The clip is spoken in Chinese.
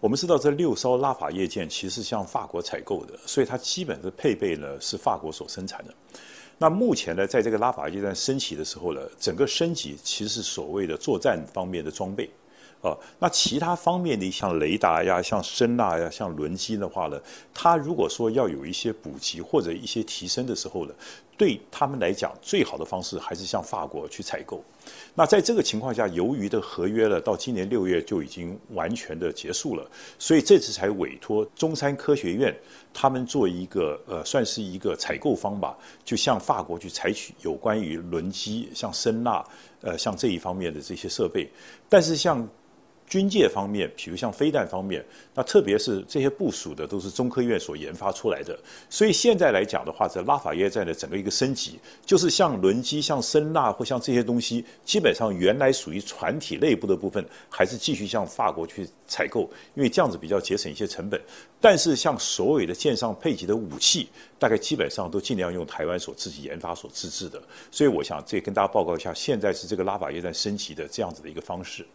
我们知道这六艘拉法叶舰其实向法国采购的，所以它基本是配备呢是法国所生产的。那目前呢，在这个拉法叶舰升起的时候呢，整个升级其实是所谓的作战方面的装备。啊，那其他方面的像雷达呀，像声呐呀，像轮机的话呢，它如果说要有一些补给或者一些提升的时候呢，对他们来讲最好的方式还是向法国去采购。那在这个情况下，由于的合约呢到今年六月就已经完全的结束了，所以这次才委托中山科学院他们做一个呃，算是一个采购方吧，就向法国去采取有关于轮机、像声呐，呃，像这一方面的这些设备，但是像。军界方面，比如像飞弹方面，那特别是这些部署的都是中科院所研发出来的。所以现在来讲的话，在拉法耶站的整个一个升级，就是像轮机、像声呐或像这些东西，基本上原来属于船体内部的部分，还是继续向法国去采购，因为这样子比较节省一些成本。但是像所有的舰上配给的武器，大概基本上都尽量用台湾所自己研发所自制的。所以我想这跟大家报告一下，现在是这个拉法耶站升级的这样子的一个方式。